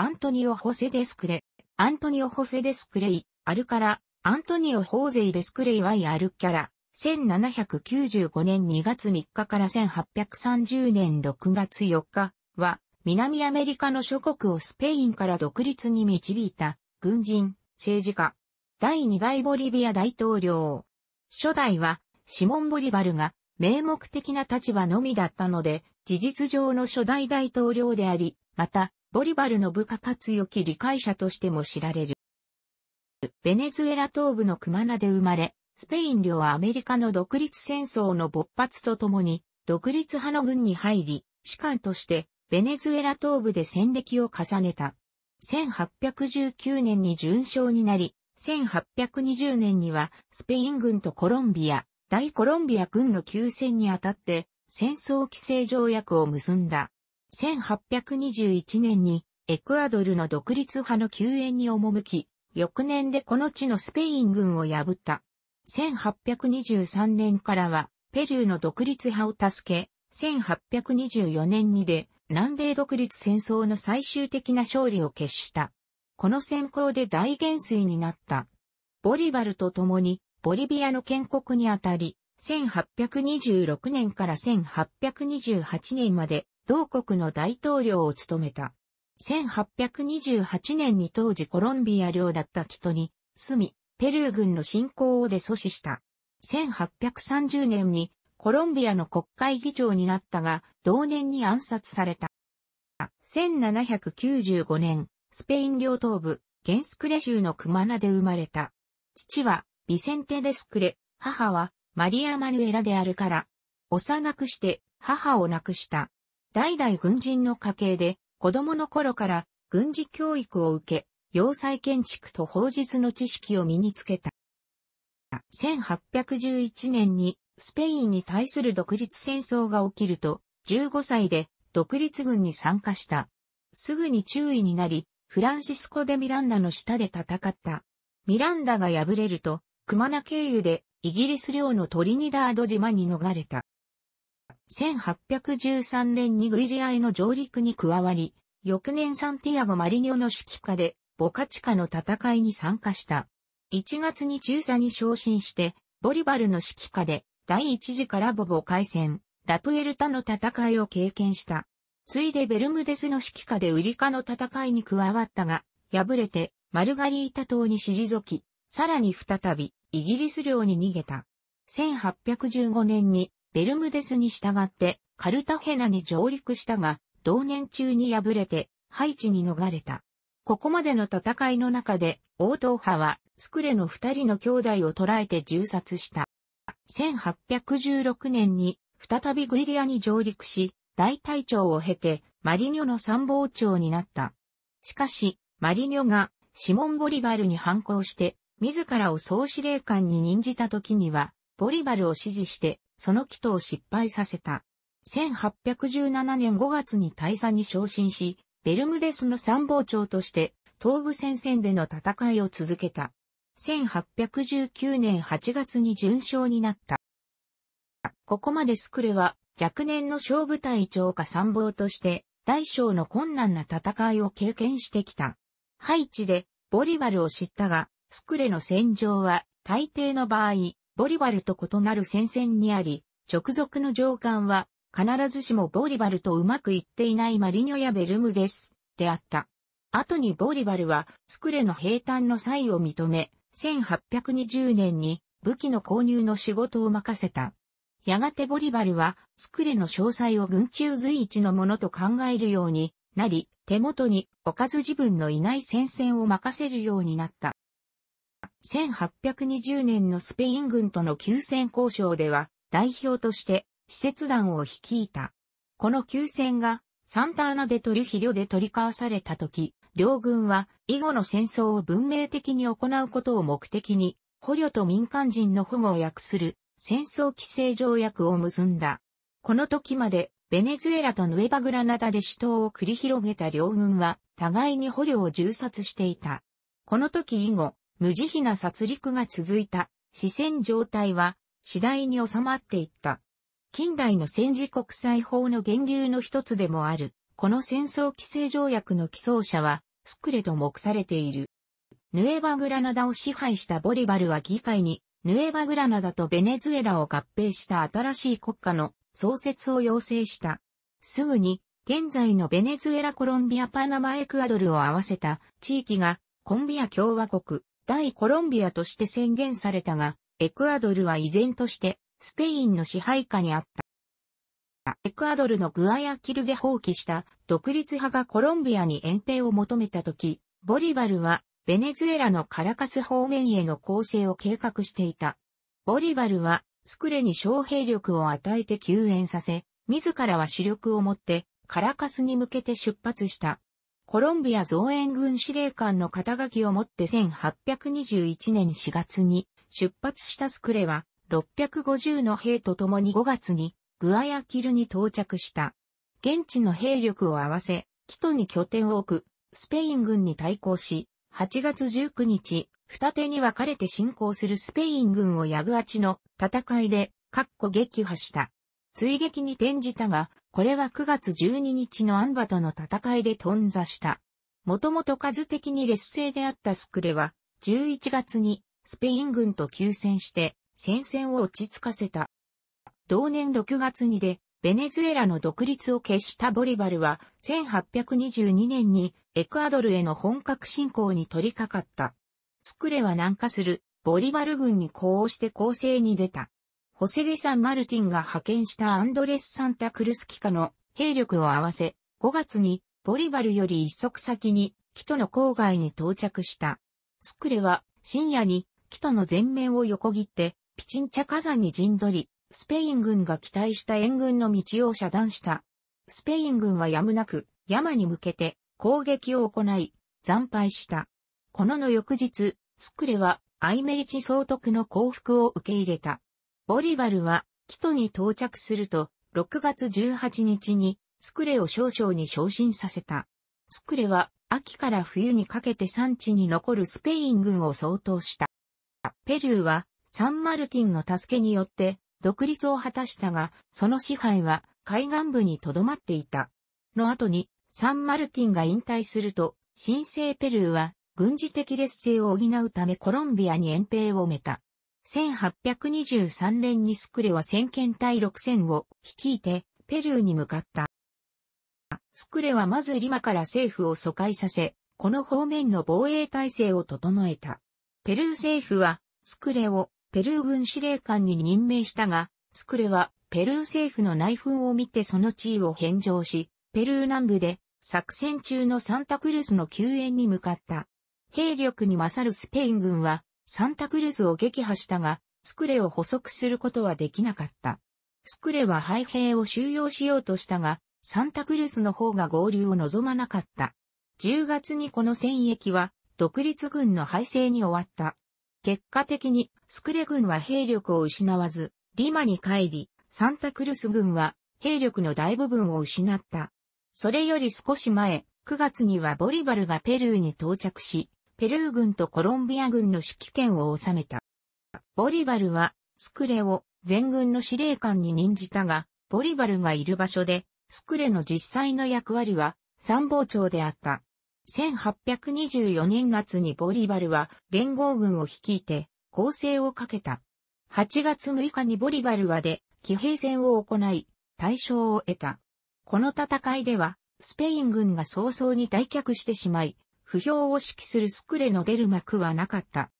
アントニオ・ホセ・デスクレ、アントニオ・ホセ・デスクレイ、アルカラ、アントニオ・ホーゼイ・デスクレイ・ワイ・アルキャラ、1795年2月3日から1830年6月4日は、南アメリカの諸国をスペインから独立に導いた、軍人、政治家、第2代ボリビア大統領。初代は、シモン・ボリバルが、名目的な立場のみだったので、事実上の初代大統領であり、また、ボリバルの部下かつ良き理解者としても知られる。ベネズエラ東部のクマナで生まれ、スペイン領はアメリカの独立戦争の勃発とともに、独立派の軍に入り、士官として、ベネズエラ東部で戦歴を重ねた。1819年に巡将になり、1820年には、スペイン軍とコロンビア、大コロンビア軍の休戦にあたって、戦争規制条約を結んだ。1821年にエクアドルの独立派の救援に赴き、翌年でこの地のスペイン軍を破った。1823年からはペルーの独立派を助け、1824年にで南米独立戦争の最終的な勝利を決した。この戦功で大元帥になった。ボリバルと共にボリビアの建国にあたり、1826年から1828年まで同国の大統領を務めた。1828年に当時コロンビア領だったキトに、住み、ペルー軍の侵攻をで阻止した。1830年にコロンビアの国会議長になったが、同年に暗殺された。1795年、スペイン領東部、ゲンスクレ州のクマナで生まれた。父は、ビセンテ・デスクレ、母は、マリア・マヌエラであるから、幼くして、母を亡くした。代々軍人の家系で、子供の頃から軍事教育を受け、要塞建築と法術の知識を身につけた。1811年にスペインに対する独立戦争が起きると、15歳で独立軍に参加した。すぐに中尉になり、フランシスコ・デ・ミランダの下で戦った。ミランダが敗れると、クマナ経由でイギリス領のトリニダード島に逃れた。1813年にグイリアへの上陸に加わり、翌年サンティアゴ・マリニョの指揮下で、ボカチカの戦いに参加した。1月に中佐に昇進して、ボリバルの指揮下で、第1次カラボボ海戦、ラプエルタの戦いを経験した。ついでベルムデスの指揮下でウリカの戦いに加わったが、敗れて、マルガリータ島に退き、さらに再び、イギリス領に逃げた。1815年に、ベルムデスに従ってカルタヘナに上陸したが、同年中に敗れてハイチに逃れた。ここまでの戦いの中で、王党派は、スクレの二人の兄弟を捕らえて銃殺した。1816年に、再びグイリアに上陸し、大隊長を経て、マリニョの参謀長になった。しかし、マリニョが、シモン・ボリバルに反抗して、自らを総司令官に任じた時には、ボリバルを支持して、その祈祷失敗させた。1817年5月に大佐に昇進し、ベルムデスの参謀長として東部戦線での戦いを続けた。1819年8月に準勝になった。ここまでスクレは若年の勝負隊長か参謀として大小の困難な戦いを経験してきた。ハイチでボリバルを知ったが、スクレの戦場は大抵の場合、ボリバルと異なる戦線にあり、直属の上官は、必ずしもボリバルとうまくいっていないマリニョやベルムです、であった。後にボリバルは、スクレの兵隊の際を認め、1820年に武器の購入の仕事を任せた。やがてボリバルは、スクレの詳細を軍中随一のものと考えるようになり、手元におかず自分のいない戦線を任せるようになった。1820年のスペイン軍との休戦交渉では代表として施設団を率いた。この休戦がサンターナでトリヒリョで取り交わされた時、両軍は以後の戦争を文明的に行うことを目的に、捕虜と民間人の保護を約する戦争規制条約を結んだ。この時までベネズエラとヌエバグラナダで死闘を繰り広げた両軍は互いに捕虜を銃殺していた。この時以後、無慈悲な殺戮が続いた視線状態は次第に収まっていった。近代の戦時国際法の源流の一つでもある、この戦争規制条約の起草者は、スクレと目されている。ヌエバグラナダを支配したボリバルは議会に、ヌエバグラナダとベネズエラを合併した新しい国家の創設を要請した。すぐに、現在のベネズエラコロンビアパナマエクアドルを合わせた地域がコンビア共和国、大コロンビアとして宣言されたが、エクアドルは依然としてスペインの支配下にあった。エクアドルのグアヤキルで放棄した独立派がコロンビアに遠征を求めたとき、ボリバルはベネズエラのカラカス方面への攻勢を計画していた。ボリバルはスクレに小兵力を与えて救援させ、自らは主力を持ってカラカスに向けて出発した。コロンビア増援軍司令官の肩書きを持って1821年4月に出発したスクレは650の兵と共に5月にグアヤキルに到着した。現地の兵力を合わせ、キトに拠点を置く、スペイン軍に対抗し、8月19日、二手に分かれて進攻するスペイン軍をヤグアチの戦いで、っこ撃破した。追撃に転じたが、これは9月12日のアンバとの戦いで頓挫した。もともと数的に劣勢であったスクレは、11月にスペイン軍と休戦して戦線を落ち着かせた。同年6月にで、ベネズエラの独立を決したボリバルは、1822年にエクアドルへの本格侵攻に取り掛かった。スクレは南下するボリバル軍に呼応して攻勢に出た。ホセゲ・サン・マルティンが派遣したアンドレス・サンタクルス機下の兵力を合わせ、5月にボリバルより一足先に、キトの郊外に到着した。スクレは深夜にキトの全面を横切って、ピチンチャ火山に陣取り、スペイン軍が期待した援軍の道を遮断した。スペイン軍はやむなく、山に向けて攻撃を行い、惨敗した。このの翌日、スクレはアイメリチ総督の降伏を受け入れた。ボリバルは、キトに到着すると、6月18日に、スクレを少々に昇進させた。スクレは、秋から冬にかけて産地に残るスペイン軍を相当した。ペルーは、サンマルティンの助けによって、独立を果たしたが、その支配は、海岸部に留まっていた。の後に、サンマルティンが引退すると、新生ペルーは、軍事的劣勢を補うためコロンビアに遠兵を埋めた。1823年にスクレは先遣隊6戦を率いてペルーに向かった。スクレはまずリマから政府を疎開させ、この方面の防衛体制を整えた。ペルー政府はスクレをペルー軍司令官に任命したが、スクレはペルー政府の内紛を見てその地位を返上し、ペルー南部で作戦中のサンタクルスの救援に向かった。兵力に勝るスペイン軍はサンタクルズを撃破したが、スクレを捕捉することはできなかった。スクレは廃兵を収容しようとしたが、サンタクルズの方が合流を望まなかった。10月にこの戦役は、独立軍の敗勢に終わった。結果的に、スクレ軍は兵力を失わず、リマに帰り、サンタクルス軍は、兵力の大部分を失った。それより少し前、9月にはボリバルがペルーに到着し、ペルー軍とコロンビア軍の指揮権を収めた。ボリバルは、スクレを全軍の司令官に任じたが、ボリバルがいる場所で、スクレの実際の役割は、参謀長であった。1824年夏にボリバルは連合軍を率いて攻勢をかけた。8月6日にボリバルはで騎兵戦を行い、大勝を得た。この戦いでは、スペイン軍が早々に退却してしまい、不評を指揮するスクレの出る幕はなかった。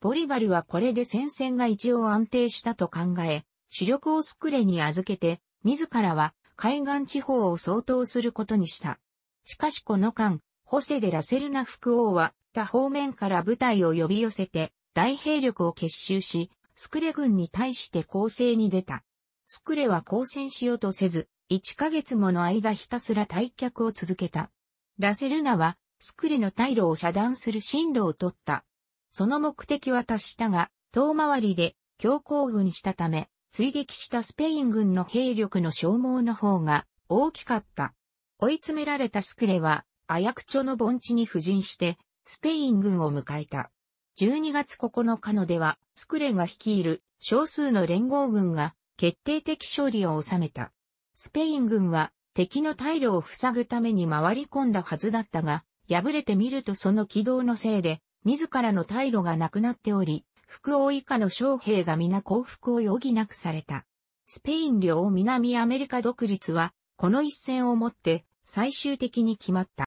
ボリバルはこれで戦線が一応安定したと考え、主力をスクレに預けて、自らは海岸地方を相当することにした。しかしこの間、ホセデラセルナ副王は他方面から部隊を呼び寄せて大兵力を結集し、スクレ軍に対して攻勢に出た。スクレは交戦しようとせず、1ヶ月もの間ひたすら退却を続けた。ラセルナはスクレの退路を遮断する進路を取った。その目的は達したが、遠回りで強行軍したため、追撃したスペイン軍の兵力の消耗の方が大きかった。追い詰められたスクレは、アヤクチョの盆地に布陣して、スペイン軍を迎えた。12月9日のでは、スクレが率いる少数の連合軍が決定的勝利を収めた。スペイン軍は敵の退路を塞ぐために回り込んだはずだったが、破れてみるとその軌道のせいで、自らの退路がなくなっており、福王以下の将兵が皆降伏を余儀なくされた。スペイン領南アメリカ独立は、この一戦をもって最終的に決まった。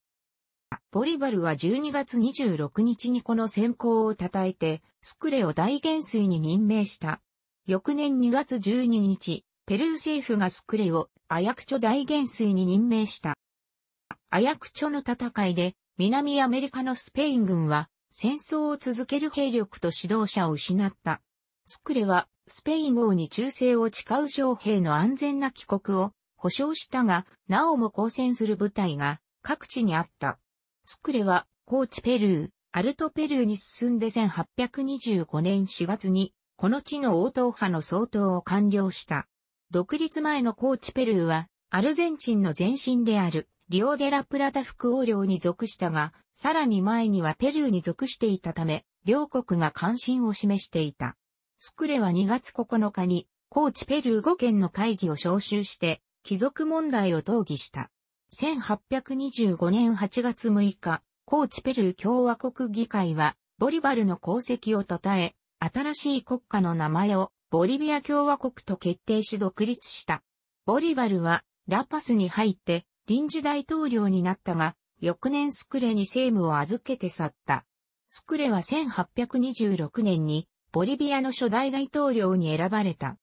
ボリバルは12月26日にこの先行を称えて、スクレを大元帥に任命した。翌年2月12日、ペルー政府がスクレをアヤクチョ大元帥に任命した。アヤクチョの戦いで南アメリカのスペイン軍は戦争を続ける兵力と指導者を失った。スクレはスペイン王に忠誠を誓う将兵の安全な帰国を保証したが、なおも交戦する部隊が各地にあった。スクレは高知ペルー、アルトペルーに進んで1825年4月にこの地の応答派の総統を完了した。独立前の高知ペルーはアルゼンチンの前身であるリオデラプラタ副王領に属したが、さらに前にはペルーに属していたため、両国が関心を示していた。スクレは2月9日に、高知ペルー5県の会議を招集して、貴族問題を討議した。1825年8月6日、高知ペルー共和国議会は、ボリバルの功績を称え、新しい国家の名前をボリビア共和国と決定し独立した。ボリバルはラパスに入って臨時大統領になったが、翌年スクレに政務を預けて去った。スクレは1826年にボリビアの初代大統領に選ばれた。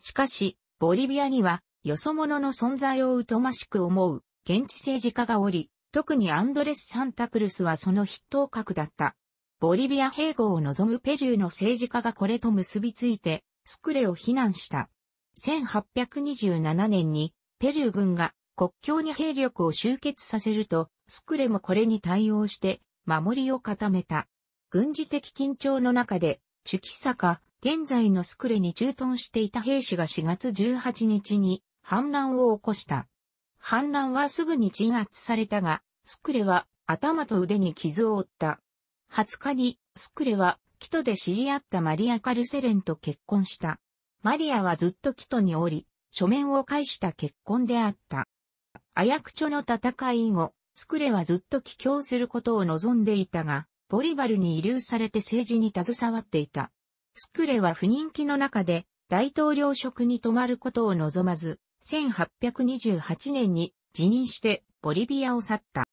しかし、ボリビアにはよそ者の存在を疎ましく思う現地政治家がおり、特にアンドレス・サンタクルスはその筆頭格だった。ボリビア併合を望むペルーの政治家がこれと結びついて、スクレを非難した。1827年にペルー軍が国境に兵力を集結させると、スクレもこれに対応して守りを固めた。軍事的緊張の中で、チュキサカ、現在のスクレに駐屯していた兵士が4月18日に反乱を起こした。反乱はすぐに鎮圧されたが、スクレは頭と腕に傷を負った。20日にスクレはキトで知り合ったマリア・カルセレンと結婚した。マリアはずっとキトにおり、書面を介した結婚であった。アヤクチョの戦い以後、スクレはずっと帰郷することを望んでいたが、ボリバルに遺留されて政治に携わっていた。スクレは不人気の中で大統領職に泊まることを望まず、1828年に辞任してボリビアを去った。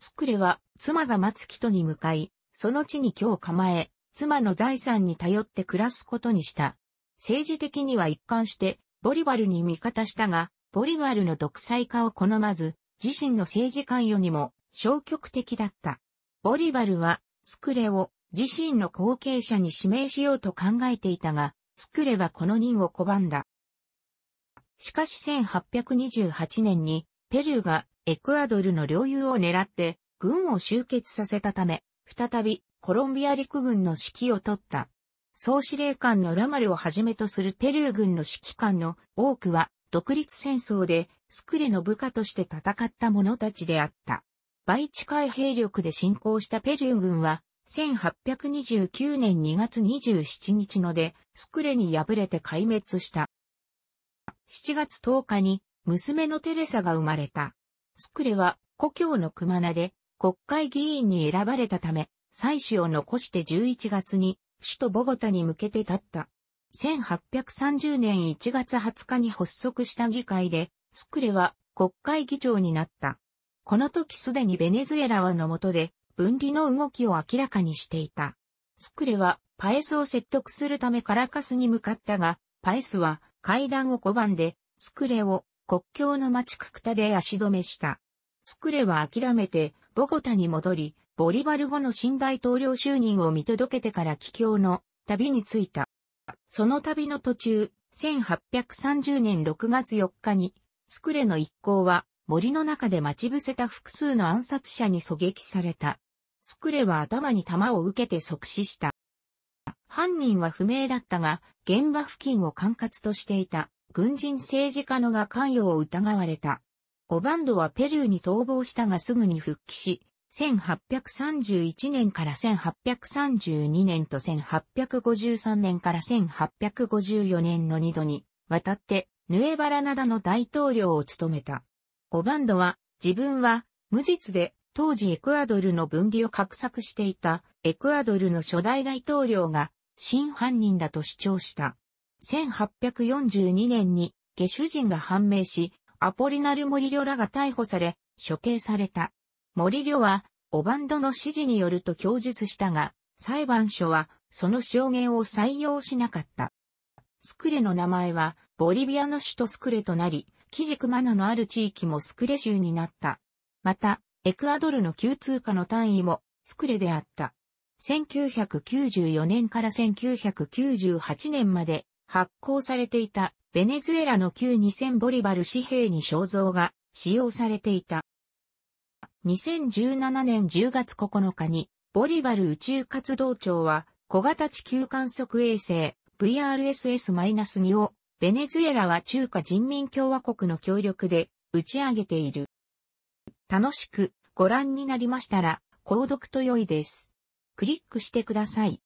スクレは妻が待つ人に向かい、その地に今日構え、妻の財産に頼って暮らすことにした。政治的には一貫してボリバルに味方したが、ボリバルの独裁化を好まず、自身の政治関与にも消極的だった。ボリバルは、スクレを自身の後継者に指名しようと考えていたが、スクレはこの任を拒んだ。しかし1828年に、ペルーがエクアドルの領有を狙って軍を集結させたため、再びコロンビア陸軍の指揮を取った。総司令官のラマルをはじめとするペルー軍の指揮官の多くは独立戦争でスクレの部下として戦った者たちであった。倍チ海兵力で侵攻したペルー軍は、1829年2月27日ので、スクレに敗れて壊滅した。7月10日に、娘のテレサが生まれた。スクレは、故郷の熊名で、国会議員に選ばれたため、妻子を残して11月に、首都ボゴタに向けて立った。1830年1月20日に発足した議会で、スクレは国会議長になった。この時すでにベネズエラはの下で分離の動きを明らかにしていた。スクレはパエスを説得するためカラカスに向かったが、パエスは階段を拒んで、スクレを国境の町ククタで足止めした。スクレは諦めてボゴタに戻り、ボリバル後の新大統領就任を見届けてから帰郷の旅に着いた。その旅の途中、1830年6月4日に、スクレの一行は森の中で待ち伏せた複数の暗殺者に狙撃された。スクレは頭に弾を受けて即死した。犯人は不明だったが、現場付近を管轄としていた軍人政治家のが関与を疑われた。オバンドはペルーに逃亡したがすぐに復帰し、1831年から1832年と1853年から1854年の二度に渡ってヌエバラナダの大統領を務めた。オバンドは自分は無実で当時エクアドルの分離を画策していたエクアドルの初代大統領が真犯人だと主張した。1842年に下手人が判明し、アポリナル・モリリョラが逮捕され、処刑された。森亮は、オバンドの指示によると供述したが、裁判所は、その証言を採用しなかった。スクレの名前は、ボリビアの首都スクレとなり、キジクマナのある地域もスクレ州になった。また、エクアドルの旧通貨の単位も、スクレであった。1994年から1998年まで発行されていたベネズエラの旧2000ボリバル紙幣に肖像が使用されていた。2017年10月9日に、ボリバル宇宙活動庁は、小型地球観測衛星 VRSS-2 を、ベネズエラは中華人民共和国の協力で打ち上げている。楽しくご覧になりましたら、購読と良いです。クリックしてください。